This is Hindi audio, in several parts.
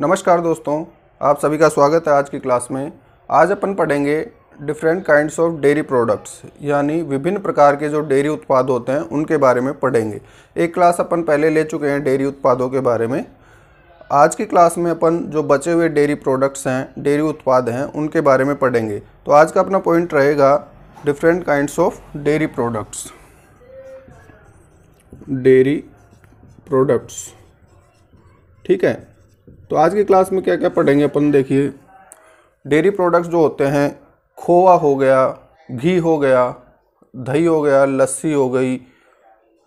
नमस्कार दोस्तों आप सभी का स्वागत है आज की क्लास में आज अपन पढ़ेंगे different kinds of dairy products यानी विभिन्न प्रकार के जो डेयरी उत्पाद होते हैं उनके बारे में पढ़ेंगे एक क्लास अपन पहले ले चुके हैं डेयरी उत्पादों के बारे में आज की क्लास में अपन जो बचे हुए डेयरी प्रोडक्ट्स हैं डेयरी उत्पाद हैं उनके बारे में पढ़ेंगे तो आज का अपना पॉइंट रहेगा different kinds of dairy products dairy products ठीक है तो आज की क्लास में क्या क्या पढ़ेंगे अपन देखिए डेयरी प्रोडक्ट्स जो होते हैं खोआ हो गया घी हो गया दही हो गया लस्सी हो गई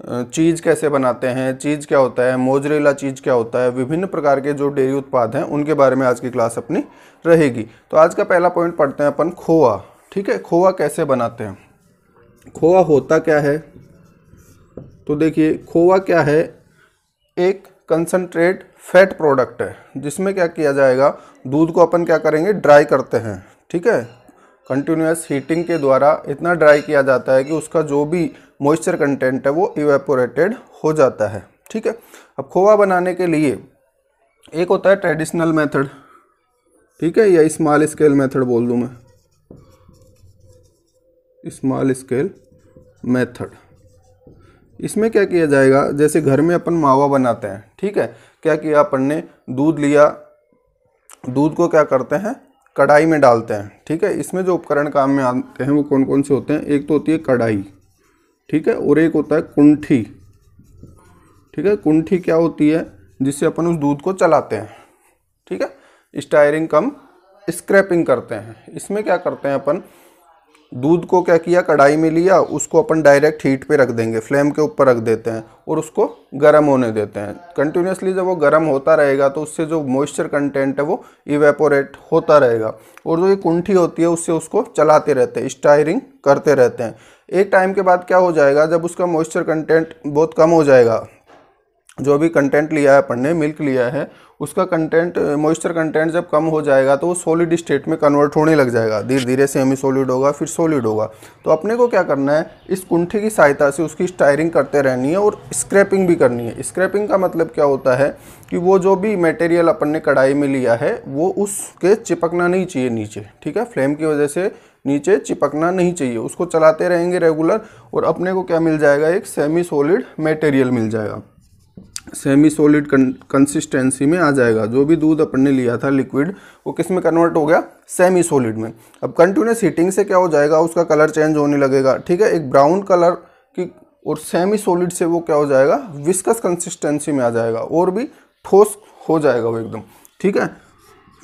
चीज़ कैसे बनाते हैं चीज़ क्या होता है मोजरेला चीज़ क्या होता है विभिन्न प्रकार के जो डेयरी उत्पाद हैं उनके बारे में आज की क्लास अपनी रहेगी तो आज का पहला पॉइंट पढ़ते हैं अपन खोआ ठीक है खोआ कैसे बनाते हैं खोआ होता क्या है तो देखिए खोआ क्या है एक कंसनट्रेट फैट प्रोडक्ट है जिसमें क्या किया जाएगा दूध को अपन क्या करेंगे ड्राई करते हैं ठीक है कंटिन्यूस हीटिंग के द्वारा इतना ड्राई किया जाता है कि उसका जो भी मॉइस्चर कंटेंट है वो इवेपोरेटेड हो जाता है ठीक है अब खोवा बनाने के लिए एक होता है ट्रेडिशनल मेथड ठीक है या स्मॉल स्केल मेथड बोल दूँ मैं स्मॉल स्केल मेथड इसमें क्या किया जाएगा जैसे घर में अपन मावा बनाते हैं ठीक है क्या किया अपन ने दूध लिया दूध को क्या करते हैं कढ़ाई में डालते हैं ठीक है इसमें जो उपकरण काम में आते हैं वो कौन कौन से होते हैं एक तो होती है कढ़ाई ठीक है और एक होता है कुंठी ठीक है कुंठी क्या होती है जिससे अपन उस दूध को चलाते हैं ठीक है स्टायरिंग कम स्क्रैपिंग करते हैं इसमें क्या करते हैं अपन दूध को क्या किया कढ़ाई में लिया उसको अपन डायरेक्ट हीट पे रख देंगे फ्लेम के ऊपर रख देते हैं और उसको गर्म होने देते हैं कंटिन्यूसली जब वो गर्म होता रहेगा तो उससे जो मॉइस्चर कंटेंट है वो इवेपोरेट होता रहेगा और जो ये कुंठी होती है उससे उसको चलाते रहते हैं स्टायरिंग करते रहते हैं एक टाइम के बाद क्या हो जाएगा जब उसका मॉइस्चर कंटेंट बहुत कम हो जाएगा जो भी कंटेंट लिया है अपन ने मिल्क लिया है उसका कंटेंट मॉइस्चर कंटेंट जब कम हो जाएगा तो वो सॉलिड स्टेट में कन्वर्ट होने लग जाएगा धीरे धीरे सेमी सॉलिड होगा फिर सॉलिड होगा तो अपने को क्या करना है इस कुंठी की सहायता से उसकी स्टायरिंग करते रहनी है और स्क्रैपिंग भी करनी है स्क्रैपिंग का मतलब क्या होता है कि वो जो भी मटेरियल अपन ने कढ़ाई में लिया है वो उसके चिपकना नहीं चाहिए नीचे ठीक है फ्लेम की वजह से नीचे चिपकना नहीं चाहिए उसको चलाते रहेंगे रेगुलर और अपने को क्या मिल जाएगा एक सेमी सॉलिड मटेरियल मिल जाएगा सेमी सॉलिड कंसिस्टेंसी में आ जाएगा जो भी दूध अपन ने लिया था लिक्विड वो किस में कन्वर्ट हो गया सेमी सॉलिड में अब कंटिन्यूस हीटिंग से क्या हो जाएगा उसका कलर चेंज होने लगेगा ठीक है एक ब्राउन कलर की और सेमी सॉलिड से वो क्या हो जाएगा विस्कस कंसिस्टेंसी में आ जाएगा और भी ठोस हो जाएगा वो एकदम ठीक है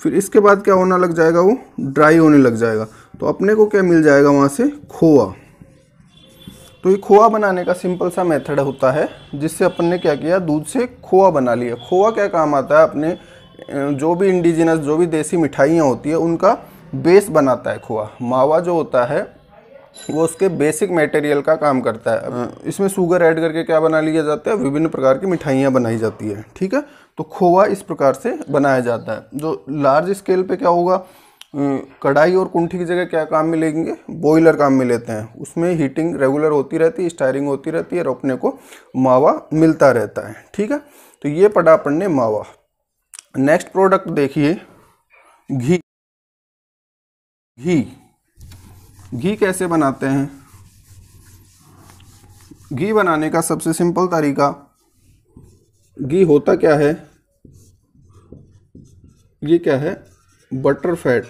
फिर इसके बाद क्या होना लग जाएगा वो ड्राई होने लग जाएगा तो अपने को क्या मिल जाएगा वहाँ से खोआ तो ये खोआ बनाने का सिंपल सा मेथड होता है जिससे अपन ने क्या किया दूध से खोआ बना लिया खोआ क्या काम आता है अपने जो भी इंडिजिनस जो भी देसी मिठाइयाँ होती है उनका बेस बनाता है खोआ मावा जो होता है वो उसके बेसिक मटेरियल का काम करता है इसमें शुगर ऐड करके क्या बना लिया जाता है विभिन्न प्रकार की मिठाइयाँ बनाई जाती है ठीक है तो खोआ इस प्रकार से बनाया जाता है जो लार्ज स्केल पे क्या होगा हम्म, कढ़ाई और कुंठी की जगह क्या काम में लेंगे बॉयलर काम में लेते हैं उसमें हीटिंग रेगुलर होती रहती है स्टायरिंग होती रहती है और अपने को मावा मिलता रहता है ठीक है तो ये पड़ा अपन ने मावा नेक्स्ट प्रोडक्ट देखिए घी घी घी कैसे बनाते हैं घी बनाने का सबसे सिंपल तरीका घी होता क्या है ये क्या है बटर फैट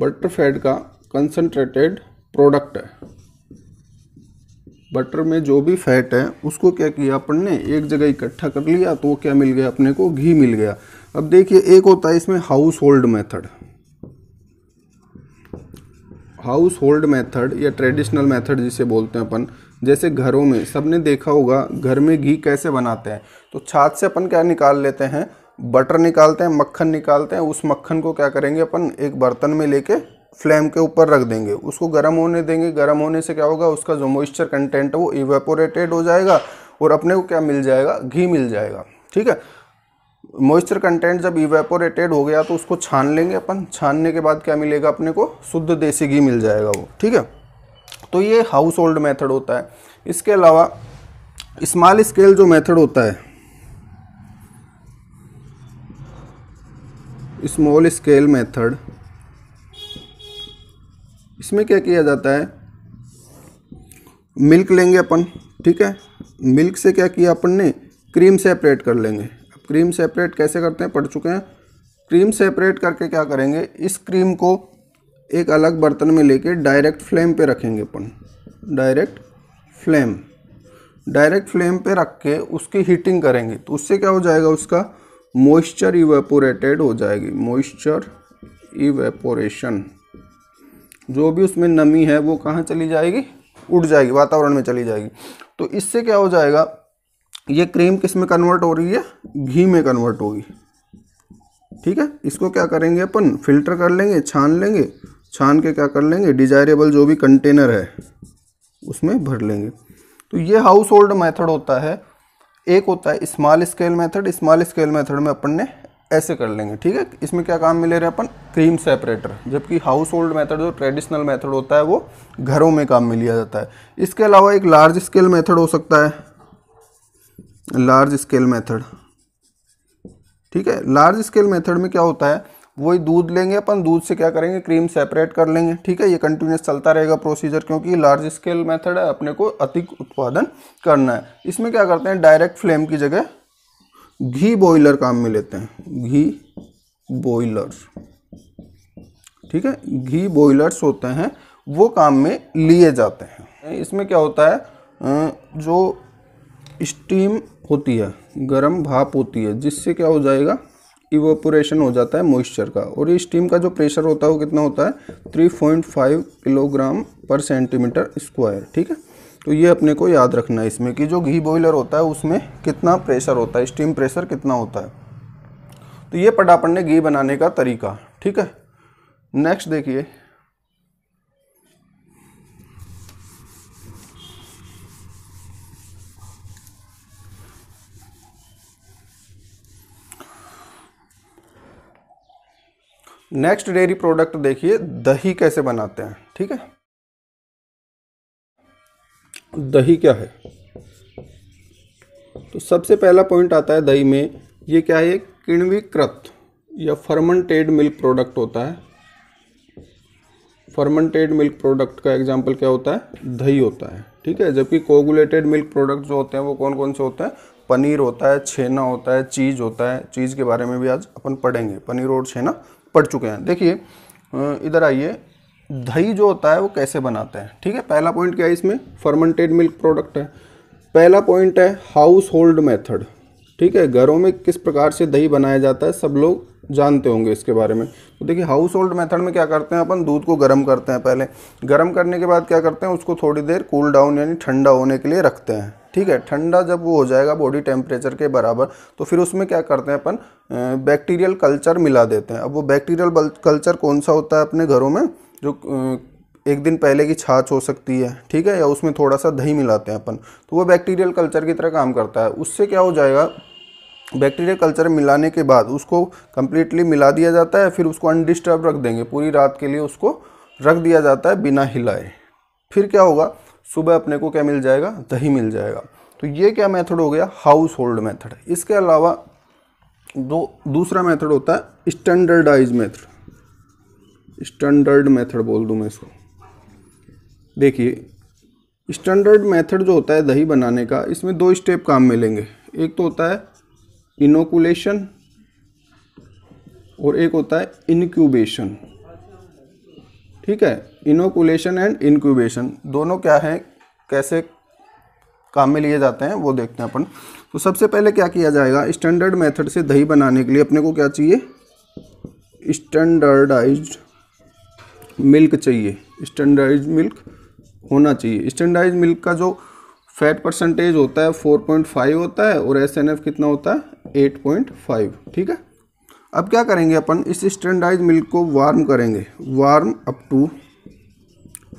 बटर फैट का कंसनट्रेटेड प्रोडक्ट है बटर में जो भी फैट है उसको क्या किया अपन ने एक जगह इकट्ठा कर लिया तो क्या मिल गया अपने को घी मिल गया अब देखिए एक होता है इसमें household method household method या ट्रेडिशनल मैथड जिसे बोलते हैं अपन जैसे घरों में सबने देखा होगा घर में घी कैसे बनाते हैं तो छाछ से अपन क्या निकाल लेते हैं बटर निकालते हैं मक्खन निकालते हैं उस मक्खन को क्या करेंगे अपन एक बर्तन में लेके फ्लेम के ऊपर रख देंगे उसको गर्म होने देंगे गर्म होने से क्या होगा उसका जो मॉइस्चर कंटेंट है वो इवेपोरेटेड हो जाएगा और अपने को क्या मिल जाएगा घी मिल जाएगा ठीक है मॉइस्चर कंटेंट जब इवेपोरेटेड हो गया तो उसको छान लेंगे अपन छानने के बाद क्या मिलेगा अपने को शुद्ध देसी घी मिल जाएगा वो ठीक है तो ये हाउस होल्ड मेथड होता है इसके अलावा स्मॉल स्केल जो मेथड होता है स्मॉल स्केल मेथड इसमें क्या किया जाता है मिल्क लेंगे अपन ठीक है मिल्क से क्या किया अपन ने क्रीम सेपरेट कर लेंगे अब क्रीम सेपरेट कैसे करते हैं पढ़ चुके हैं क्रीम सेपरेट करके क्या करेंगे इस क्रीम को एक अलग बर्तन में लेके डायरेक्ट फ्लेम पे रखेंगे अपन डायरेक्ट फ्लेम डायरेक्ट फ्लेम पे रख के उसकी हीटिंग करेंगे तो उससे क्या हो जाएगा उसका मॉइस्चर इवेपोरेटेड हो जाएगी मॉइस्चर इवेपोरेशन जो भी उसमें नमी है वो कहाँ चली जाएगी उड़ जाएगी वातावरण में चली जाएगी तो इससे क्या हो जाएगा ये क्रीम किस में कन्वर्ट हो रही है घी में कन्वर्ट होगी ठीक है इसको क्या करेंगे अपन फिल्टर कर लेंगे छान लेंगे छान के क्या कर लेंगे डिजायरेबल जो भी कंटेनर है उसमें भर लेंगे तो ये हाउस होल्ड मैथड होता है एक होता है small scale method small scale method में अपन ने ऐसे कर लेंगे ठीक है इसमें क्या काम मिले रहे अपन क्रीम सेपरेटर जबकि हाउस होल्ड मेथड जो ट्रेडिशनल मेथड होता है वो घरों में काम में लिया जाता है इसके अलावा एक लार्ज स्केल मेथड हो सकता है लार्ज स्केल मेथड ठीक है लार्ज स्केल मेथड में क्या होता है वही दूध लेंगे अपन दूध से क्या करेंगे क्रीम सेपरेट कर लेंगे ठीक है ये कंटिन्यूस चलता रहेगा प्रोसीजर क्योंकि लार्ज स्केल मेथड है अपने को अधिक उत्पादन करना है इसमें क्या करते हैं डायरेक्ट फ्लेम की जगह घी बॉयलर काम में लेते हैं घी बॉयलर ठीक है घी बॉयलर्स होते हैं वो काम में लिए जाते हैं इसमें क्या होता है जो स्टीम होती है गर्म भाप होती है जिससे क्या हो जाएगा इवोपोरेशन हो जाता है मॉइस्चर का और ये स्टीम का जो प्रेशर होता है वो कितना होता है 3.5 किलोग्राम पर सेंटीमीटर स्क्वायर ठीक है तो ये अपने को याद रखना है इसमें कि जो घी बॉयलर होता है उसमें कितना प्रेशर होता है स्टीम प्रेशर कितना होता है तो ये पटापन ने घी बनाने का तरीका ठीक है नेक्स्ट देखिए नेक्स्ट डेयरी प्रोडक्ट देखिए दही कैसे बनाते हैं ठीक है दही क्या है तो सबसे पहला पॉइंट आता है दही में ये क्या है किण्वीकृत या फर्मेंटेड मिल्क प्रोडक्ट होता है फर्मेंटेड मिल्क प्रोडक्ट का एग्जांपल क्या होता है दही होता है ठीक है जबकि कोगुलेटेड मिल्क प्रोडक्ट जो होते हैं वो कौन कौन से होते हैं पनीर होता है छेना होता है चीज़ होता है चीज़ के बारे में भी आज अपन पढ़ेंगे पनीर और छेना पढ़ चुके हैं देखिए इधर आइए दही जो होता है वो कैसे बनाते हैं ठीक है पहला पॉइंट क्या है इसमें फर्मेंटेड मिल्क प्रोडक्ट है पहला पॉइंट है हाउस होल्ड मेथड ठीक है घरों में किस प्रकार से दही बनाया जाता है सब लोग जानते होंगे इसके बारे में तो देखिए हाउस होल्ड मेथड में क्या करते हैं अपन दूध को गर्म करते हैं पहले गर्म करने के बाद क्या करते हैं उसको थोड़ी देर कूल डाउन यानी ठंडा होने के लिए रखते हैं ठीक है ठंडा जब वो हो जाएगा बॉडी टेम्परेचर के बराबर तो फिर उसमें क्या करते हैं अपन बैक्टीरियल कल्चर मिला देते हैं अब वो बैक्टीरियल कल्चर कौन सा होता है अपने घरों में जो एक दिन पहले की छाछ हो सकती है ठीक है या उसमें थोड़ा सा दही मिलाते हैं अपन तो वो बैक्टीरियल कल्चर की तरह काम करता है उससे क्या हो जाएगा बैक्टीरिया कल्चर मिलाने के बाद उसको कम्प्लीटली मिला दिया जाता है फिर उसको अनडिस्टर्ब रख देंगे पूरी रात के लिए उसको रख दिया जाता है बिना हिलाए फिर क्या होगा सुबह अपने को क्या मिल जाएगा दही मिल जाएगा तो ये क्या मेथड हो गया हाउस होल्ड मेथड इसके अलावा दो दूसरा मेथड होता है स्टैंडर्डाइज मेथड स्टैंडर्ड मेथड बोल दूँ मैं इसको देखिए स्टैंडर्ड मेथड जो होता है दही बनाने का इसमें दो स्टेप काम मिलेंगे एक तो होता है इनोकुलेशन और एक होता है इनक्यूबेशन ठीक है इनोकुलेशन एंड इनक्यूबेशन दोनों क्या है कैसे काम में लिए जाते हैं वो देखते हैं अपन तो सबसे पहले क्या किया जाएगा स्टैंडर्ड मेथड से दही बनाने के लिए अपने को क्या चाहिए स्टैंडर्डाइज मिल्क चाहिए स्टैंडर्डाइज मिल्क होना चाहिए स्टैंडर्डाइज मिल्क का जो फैट परसेंटेज होता है 4.5 होता है और एस कितना होता है 8.5 ठीक है अब क्या करेंगे अपन इस स्टैंडाइज मिल्क को वार्म करेंगे warm up to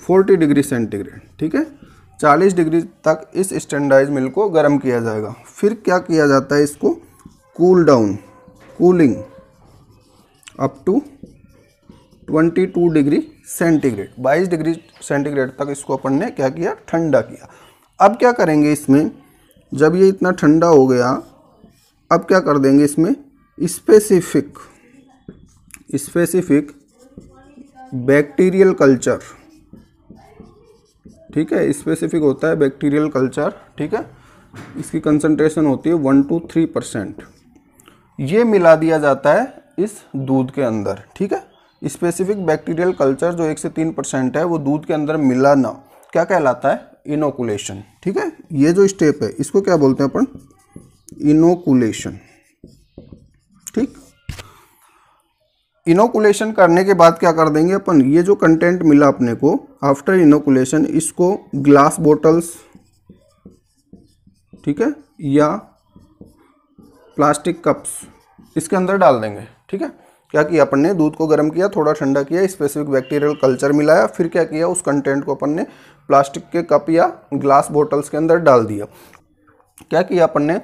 40 degree centigrade ठीक है 40 डिग्री तक इस स्टैंडाइज मिल्क को गर्म किया जाएगा फिर क्या किया जाता है इसको cool down cooling up to 22 degree centigrade 22 degree centigrade तक इसको अपन ने क्या किया ठंडा किया अब क्या करेंगे इसमें जब ये इतना ठंडा हो गया अब क्या कर देंगे इसमें स्पेसिफिक स्पेसिफिक बैक्टीरियल कल्चर ठीक है स्पेसिफिक होता है बैक्टीरियल कल्चर ठीक है इसकी कंसंट्रेशन होती है वन टू थ्री परसेंट ये मिला दिया जाता है इस दूध के अंदर ठीक है स्पेसिफिक बैक्टीरियल कल्चर जो एक से तीन परसेंट है वो दूध के अंदर मिला ना क्या कहलाता है इनोकुलेशन ठीक है ये जो स्टेप है इसको क्या बोलते हैं अपन इनोकुलेशन ठीक इनोकुलेशन करने के बाद क्या कर देंगे अपन ये जो कंटेंट मिला अपने को आफ्टर इनोकुलेशन इसको ग्लास बोटल्स ठीक है या प्लास्टिक कप्स इसके अंदर डाल देंगे ठीक है क्या किया अपन ने दूध को गर्म किया थोड़ा ठंडा किया स्पेसिफिक बैक्टीरियल कल्चर मिलाया फिर क्या किया उस कंटेंट को अपन ने प्लास्टिक के कप या ग्लास बोटल्स के अंदर डाल दिया क्या किया अपन ने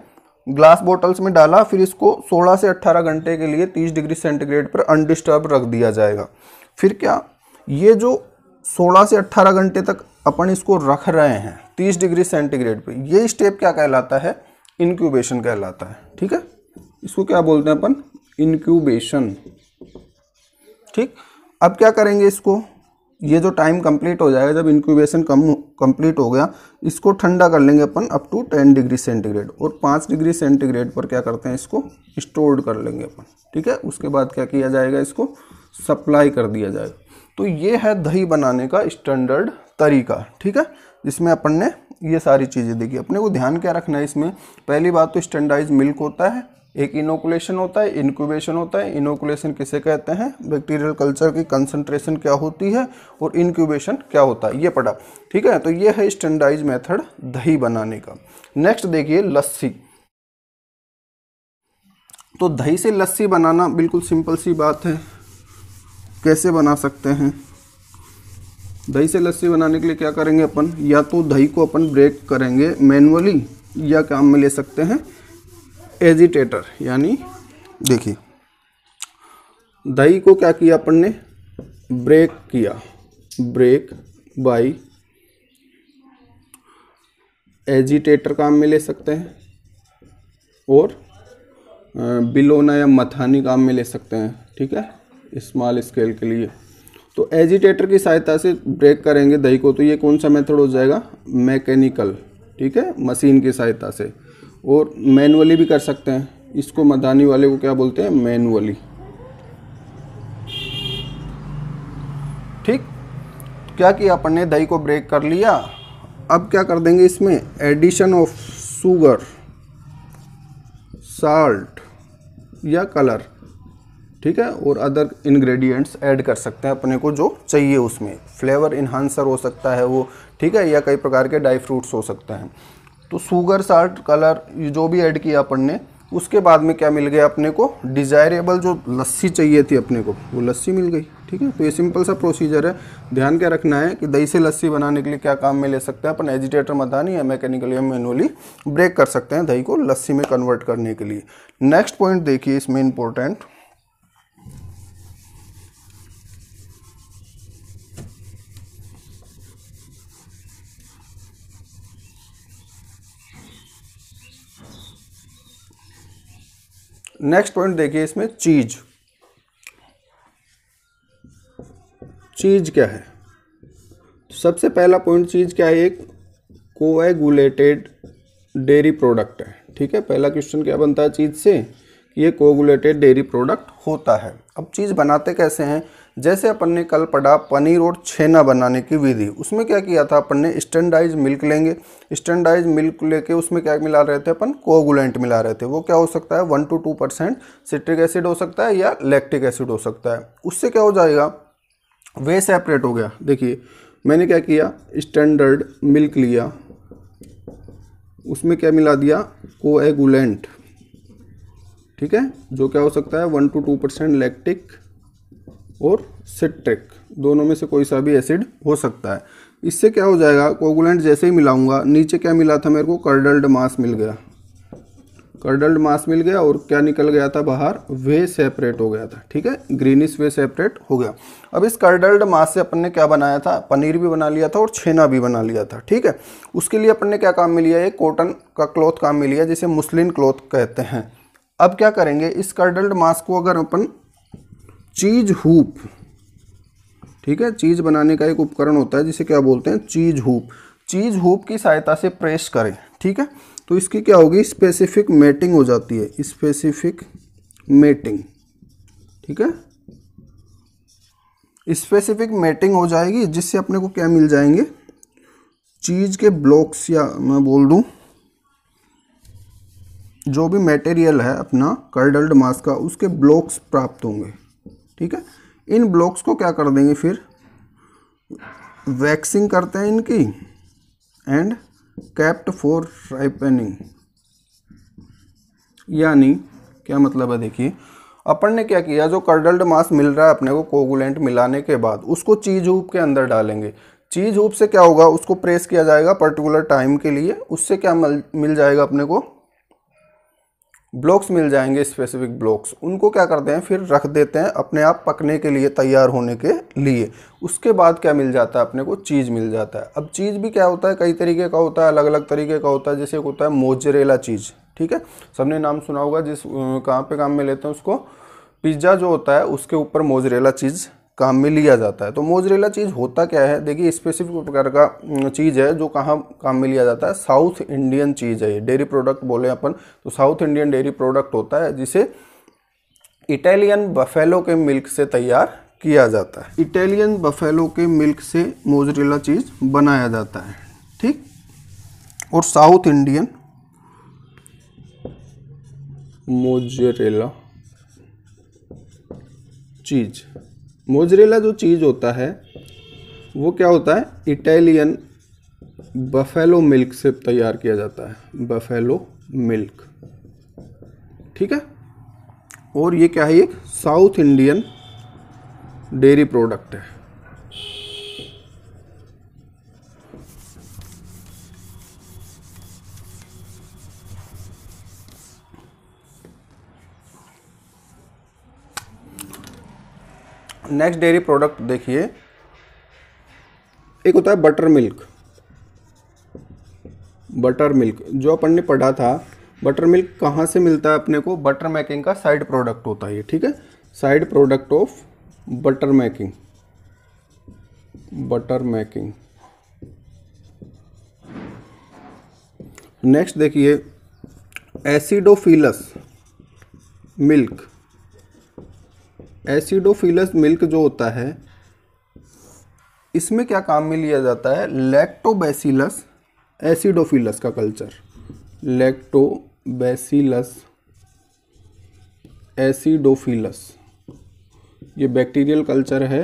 ग्लास बॉटल्स में डाला फिर इसको 16 से 18 घंटे के लिए 30 डिग्री सेंटीग्रेड पर अनडिस्टर्ब रख दिया जाएगा फिर क्या ये जो 16 से 18 घंटे तक अपन इसको रख रहे हैं 30 डिग्री सेंटीग्रेड पर ये स्टेप क्या कहलाता है इनक्यूबेशन कहलाता है ठीक है इसको क्या बोलते हैं अपन इनक्यूबेशन ठीक अब क्या करेंगे इसको ये जो टाइम कंप्लीट हो जाएगा जब इंक्यूबेशन कम कंप्लीट हो गया इसको ठंडा कर लेंगे अपन up to ten degree centigrade और पाँच डिग्री सेंटीग्रेड पर क्या करते हैं इसको स्टोर्ड कर लेंगे अपन ठीक है उसके बाद क्या किया जाएगा इसको सप्लाई कर दिया जाएगा तो ये है दही बनाने का स्टैंडर्ड तरीका ठीक है जिसमें अपन ने ये सारी चीज़ें देखी अपने को ध्यान क्या रखना है इसमें पहली बात तो स्टैंडाइज मिल्क होता है एक इनोकुलेशन होता है इनक्यूबेशन होता है इनोकुलेशन किसे कहते हैं बैक्टीरियल कल्चर की कंसंट्रेशन क्या होती है और इनक्यूबेशन क्या होता है ये पढ़ा ठीक है तो ये है स्टैंडाइज मेथड दही बनाने का नेक्स्ट देखिए लस्सी तो दही से लस्सी बनाना बिल्कुल सिंपल सी बात है कैसे बना सकते हैं दही से लस्सी बनाने के लिए क्या करेंगे अपन या तो दही को अपन ब्रेक करेंगे मैनुअली या काम में ले सकते हैं एजिटेटर यानी देखिए दही को क्या किया अपन ने ब्रेक किया ब्रेक बाई एजिटेटर काम में ले सकते हैं और बिलोना या मथानी काम में ले सकते हैं ठीक है स्मॉल स्केल के लिए तो एजिटेटर की सहायता से ब्रेक करेंगे दही को तो ये कौन सा मेथड हो जाएगा मैकेनिकल ठीक है मशीन की सहायता से और मैनुअली भी कर सकते हैं इसको मदानी वाले को क्या बोलते हैं मैनुअली ठीक तो क्या किया अपन ने दही को ब्रेक कर लिया अब क्या कर देंगे इसमें एडिशन ऑफ शुगर साल्ट या कलर ठीक है और अदर इंग्रेडिएंट्स ऐड कर सकते हैं अपने को जो चाहिए उसमें फ्लेवर इन्हांसर हो सकता है वो ठीक है या कई प्रकार के ड्राई फ्रूट्स हो सकते हैं तो सुगर साल्ट कलर जो भी ऐड किया अपन ने उसके बाद में क्या मिल गया अपने को डिज़ायरेबल जो लस्सी चाहिए थी अपने को वो लस्सी मिल गई ठीक है तो ये सिंपल सा प्रोसीजर है ध्यान क्या रखना है कि दही से लस्सी बनाने के लिए क्या काम में ले सकते हैं अपन एजिटेटर मदानी या मैकेनिकली या मैनुअली ब्रेक कर सकते हैं दही को लस्सी में कन्वर्ट करने के लिए नेक्स्ट पॉइंट देखिए इसमें इंपॉर्टेंट नेक्स्ट पॉइंट देखिए इसमें चीज चीज क्या है तो सबसे पहला पॉइंट चीज क्या है एक कोएगुलेटेड डेयरी प्रोडक्ट है ठीक है पहला क्वेश्चन क्या बनता है चीज से ये कोगुलेटेड डेयरी प्रोडक्ट होता है अब चीज़ बनाते कैसे हैं जैसे अपन ने कल पढ़ा पनीर और छेना बनाने की विधि उसमें क्या किया था अपन ने स्टैंडाइज मिल्क लेंगे स्टैंडाइज मिल्क लेके उसमें क्या मिला रहे थे अपन कोगुलेंट मिला रहे थे वो क्या हो सकता है one two two percent citric acid हो सकता है या लैक्टिक एसिड हो सकता है उससे क्या हो जाएगा वे सेपरेट हो गया देखिए मैंने क्या किया स्टैंडर्ड मिल्क लिया उसमें क्या मिला दिया कोएगुलेंट ठीक है जो क्या हो सकता है one two two percent lactic और सिट्रिक दोनों में से कोई सा भी एसिड हो सकता है इससे क्या हो जाएगा कोगुलेंट जैसे ही मिलाऊंगा नीचे क्या मिला था मेरे को कर्डल्ड मास मिल गया कर्डल्ड मास मिल गया और क्या निकल गया था बाहर वे सेपरेट हो गया था ठीक है ग्रीनिस वे सेपरेट हो गया अब इस कर्डल्ड मास से अपन ने क्या बनाया था पनीर भी बना लिया था और छेना भी बना लिया था ठीक है उसके लिए अपन ने क्या काम लिया ये कॉटन का क्लॉथ काम लिया जिसे मुस्लिन क्लॉथ कहते हैं अब क्या करेंगे इस कर्डल्ड मास को अगर अपन चीज हुप ठीक है चीज बनाने का एक उपकरण होता है जिसे क्या बोलते हैं चीज हुप चीज हुप की सहायता से प्रेस करें ठीक है तो इसकी क्या होगी स्पेसिफिक मेटिंग हो जाती है स्पेसिफिक मेटिंग ठीक है स्पेसिफिक मेटिंग हो जाएगी जिससे अपने को क्या मिल जाएंगे चीज के ब्लॉक्स या मैं बोल दूं जो भी मटेरियल है अपना कर्डल्ड मास का उसके ब्लॉक्स प्राप्त होंगे ठीक है इन ब्लॉक्स को क्या कर देंगे फिर वैक्सिंग करते हैं इनकी एंड कैप्ट फॉर राइपनिंग यानी क्या मतलब है देखिए अपन ने क्या किया जो कर्डल्ड मास मिल रहा है अपने को कोगुलेंट मिलाने के बाद उसको चीज हूप के अंदर डालेंगे चीज हूप से क्या होगा उसको प्रेस किया जाएगा पर्टिकुलर टाइम के लिए उससे क्या मिल जाएगा अपने को ब्लॉक्स मिल जाएंगे स्पेसिफिक ब्लॉक्स उनको क्या करते हैं फिर रख देते हैं अपने आप पकने के लिए तैयार होने के लिए उसके बाद क्या मिल जाता है अपने को चीज़ मिल जाता है अब चीज़ भी क्या होता है कई तरीके का होता है अलग अलग तरीके का होता है जैसे एक होता है मोजरेला चीज़ ठीक है सबने नाम सुना होगा जिस कहाँ पे काम में लेते हैं उसको पिज्ज़ा जो होता है उसके ऊपर मोजरेला चीज़ काम में लिया जाता है तो मोजरेला चीज़ होता क्या है देखिए स्पेसिफिक प्रकार का चीज़ है जो कहाँ काम में लिया जाता है साउथ इंडियन चीज़ है ये डेयरी प्रोडक्ट बोले अपन तो साउथ इंडियन डेयरी प्रोडक्ट होता है जिसे इटालियन बफेलो के मिल्क से तैयार किया जाता है इटालियन बफेलो के मिल्क से मोजरेला चीज़ बनाया जाता है ठीक और south Indian mozzarella cheese mozzarella जो चीज़ होता है वो क्या होता है इटालियन बफेलो मिल्क से तैयार किया जाता है बफेलो मिल्क ठीक है और ये क्या है एक साउथ इंडियन डेयरी प्रोडक्ट है नेक्स्ट डेयरी प्रोडक्ट देखिए एक होता है बटर मिल्क बटर मिल्क जो अपन ने पढ़ा था बटर मिल्क कहाँ से मिलता है अपने को बटर मेकिंग का साइड प्रोडक्ट होता है ये ठीक है side product of butter making butter making next देखिए एसिडोफिलस मिल्क एसिडोफिलस मिल्क जो होता है इसमें क्या काम में लिया जाता है लैक्टोबैसिलस एसिडोफिलस का कल्चर लैक्टोबैसिलस एसिडोफिलस ये बैक्टीरियल कल्चर है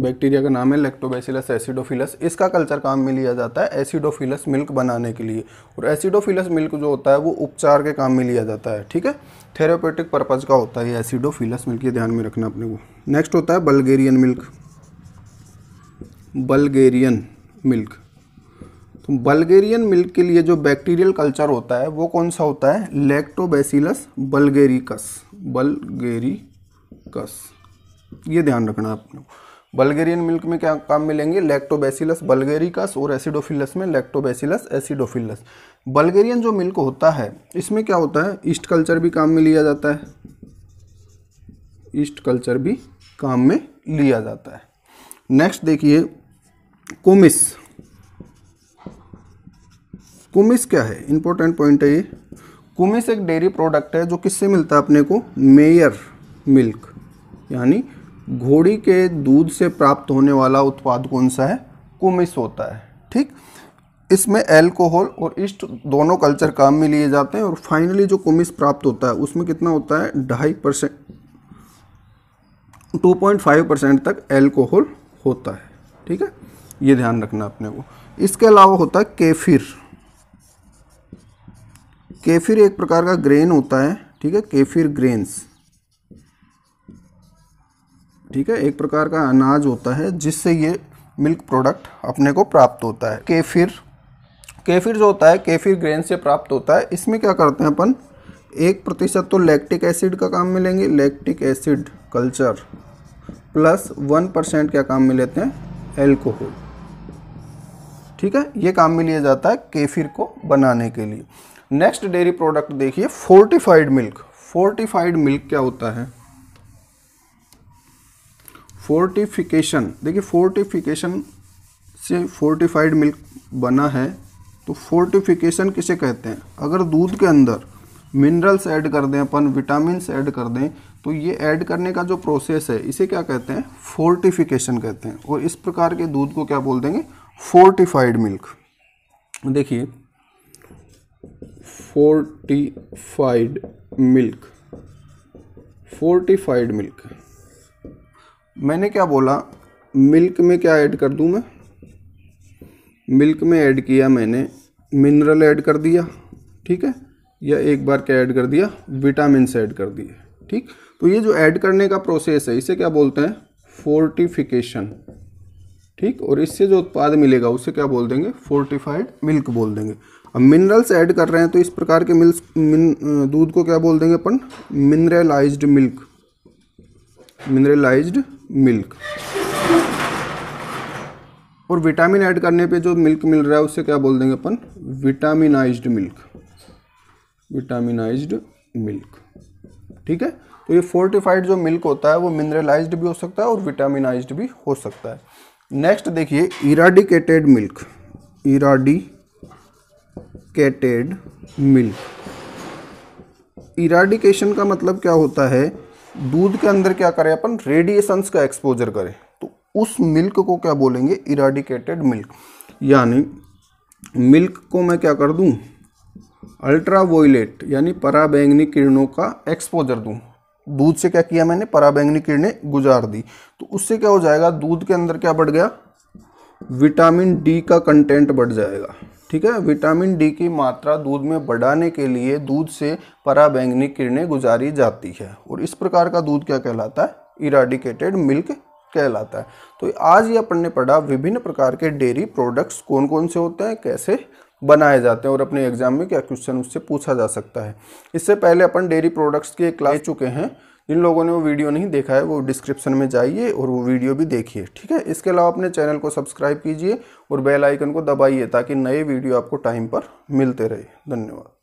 बैक्टीरिया का नाम है लेक्टोबैसिलस एसिडोफिलस इसका कल्चर काम में लिया जाता है एसिडोफिलस मिल्क बनाने के लिए और एसिडोफिलस मिल्क जो होता है वो उपचार के काम में लिया जाता है ठीक है थेरापेटिक पर्पज़ का होता है एसिडोफिलस मिल्क ये ध्यान में रखना अपने को नेक्स्ट होता है बल्गेरियन मिल्क बल्गेरियन मिल्क तो बल्गेरियन मिल्क के लिए जो बैक्टीरियल कल्चर होता है वो कौन सा होता है लेक्टोबैसिलस बल्गेरिकस बल्गेरिकस ये ध्यान रखना आपने बल्गेरियन मिल्क में क्या काम मिलेंगे लैक्टोबैसिलस बल्गेरिकस और एसिडोफिलस में लैक्टोबैसिलस एसिडोफिलस बल्गेरियन जो मिल्क होता है इसमें क्या होता है ईस्ट कल्चर भी काम में लिया जाता है ईस्ट कल्चर भी काम में लिया जाता है नेक्स्ट देखिए कोमिस कुमिस क्या है इंपॉर्टेंट पॉइंट है ये कुमिस एक डेयरी प्रोडक्ट है जो किससे मिलता है अपने को मेयर मिल्क यानी घोड़ी के दूध से प्राप्त होने वाला उत्पाद कौन सा है कुमिस होता है ठीक इसमें एल्कोहल और ईस्ट दोनों कल्चर काम में लिए जाते हैं और फाइनली जो कुमिस प्राप्त होता है उसमें कितना होता है ढाई percent two point five percent तक एल्कोहल होता है ठीक है ये ध्यान रखना अपने को इसके अलावा होता है केफिर केफिर एक प्रकार का ग्रेन होता है ठीक है केफिर ग्रेन्स ठीक है एक प्रकार का अनाज होता है जिससे ये मिल्क प्रोडक्ट अपने को प्राप्त होता है केफिर केफिर जो होता है केफिर ग्रेन से प्राप्त होता है इसमें क्या करते हैं अपन एक प्रतिशत तो लैक्टिक एसिड का काम मिलेंगे lactic acid culture plus one percent क्या काम में लेते हैं एल्कोहल ठीक है ये काम में लिया जाता है केफिर को बनाने के लिए नेक्स्ट डेयरी प्रोडक्ट देखिए फोर्टिफाइड मिल्क फोर्टिफाइड मिल्क क्या होता है फोर्टिफिकेशन देखिए फोर्टिफिकेशन से फोर्टिफाइड मिल्क बना है तो फोर्टिफिकेशन किसे कहते हैं अगर दूध के अंदर मिनरल्स ऐड कर दें अपन विटामिन ऐड कर दें तो ये ऐड करने का जो प्रोसेस है इसे क्या कहते हैं फोर्टिफिकेशन कहते हैं और इस प्रकार के दूध को क्या बोल देंगे फोर्टिफाइड मिल्क देखिए फोर्टिफाइड मिल्क फोर्टिफाइड मिल्क मैंने क्या बोला मिल्क में क्या ऐड कर दूँ मैं मिल्क में ऐड किया मैंने मिनरल ऐड कर दिया ठीक है या एक बार क्या ऐड कर दिया विटामिन ऐड कर दिए ठीक तो ये जो ऐड करने का प्रोसेस है इसे क्या बोलते हैं फोर्टिफिकेशन ठीक और इससे जो उत्पाद मिलेगा उसे क्या बोल देंगे फोर्टिफाइड मिल्क बोल देंगे अब मिनरल्स ऐड कर रहे हैं तो इस प्रकार के मिल्क मिन, दूध को क्या बोल देंगे अपन मिनरलाइज्ड मिल्क मिनरलाइज्ड मिल्क और विटामिन ऐड करने पे जो मिल्क मिल रहा है उससे क्या बोल देंगे अपन विटामिनाइज्ड मिल्क विटामिनाइज्ड मिल्क ठीक है तो ये फोर्टिफाइड जो मिल्क होता है वो मिनरलाइज्ड भी हो सकता है और विटामिनाइज्ड भी हो सकता है नेक्स्ट देखिए irradiated milk irradiated milk irradiation का मतलब क्या होता है दूध के अंदर क्या करें अपन रेडिएशंस का एक्सपोजर करें तो उस मिल्क को क्या बोलेंगे इराडिकेटेड मिल्क यानी मिल्क को मैं क्या कर दूं वोलेट यानी पराबैंगनी किरणों का एक्सपोजर दूं दूध से क्या किया मैंने पराबैंगनी किरणें गुजार दी तो उससे क्या हो जाएगा दूध के अंदर क्या बढ़ गया विटामिन डी का कंटेंट बढ़ जाएगा ठीक है विटामिन डी की मात्रा दूध में बढ़ाने के लिए दूध से पराबैंगनी किरणें गुजारी जाती है और इस प्रकार का दूध क्या कहलाता है इराडिकेटेड मिल्क कहलाता है तो आज ये अपन ने पढ़ा विभिन्न प्रकार के डेयरी प्रोडक्ट्स कौन कौन से होते हैं कैसे बनाए जाते हैं और अपने एग्जाम में क्या क्वेश्चन उससे पूछा जा सकता है इससे पहले अपन डेयरी प्रोडक्ट्स की एक क्लास चुके हैं जिन लोगों ने वो वीडियो नहीं देखा है वो डिस्क्रिप्शन में जाइए और वो वीडियो भी देखिए ठीक है इसके अलावा अपने चैनल को सब्सक्राइब कीजिए और बेल आइकन को दबाइए ताकि नए वीडियो आपको टाइम पर मिलते रहे धन्यवाद